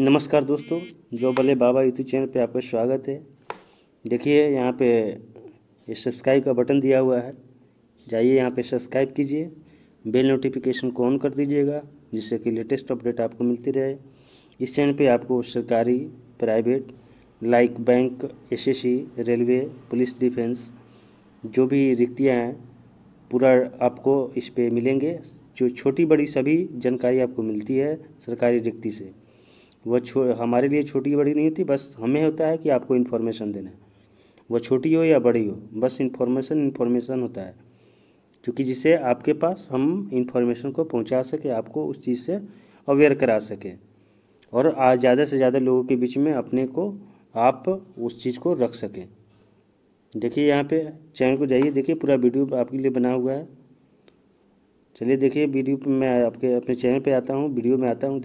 नमस्कार दोस्तों जो बल्ले बाबा यूट्यूब चैनल पे आपका स्वागत है देखिए यहाँ पे ये सब्सक्राइब का बटन दिया हुआ है जाइए यहाँ पे सब्सक्राइब कीजिए बेल नोटिफिकेशन को ऑन कर दीजिएगा जिससे कि लेटेस्ट अपडेट आपको मिलती रहे इस चैनल पे आपको सरकारी private like banks railway police defence जो भी रिक्तियाँ हैं पूरा आपको इस पर मिलेंगे जो छोटी बड़ी सभी जानकारी आपको मिलती है सरकारी रिक्ति से वह छो हमारे लिए छोटी बड़ी नहीं होती बस हमें होता है कि आपको इन्फॉर्मेशन देना है वह छोटी हो या बड़ी हो बस इन्फॉर्मेशन इन्फॉर्मेशन होता है क्योंकि जिसे आपके पास हम इन्फॉर्मेशन को पहुंचा सके आपको उस चीज़ से अवेयर करा सकें और ज़्यादा से ज़्यादा लोगों के बीच में अपने को आप उस चीज़ को रख सकें देखिए यहाँ पे चैनल को जाइए देखिए पूरा वीडियो आपके लिए बना हुआ है चलिए देखिए वीडियो मैं आपके अपने चैनल पे आता हूँ वीडियो में आता हूँ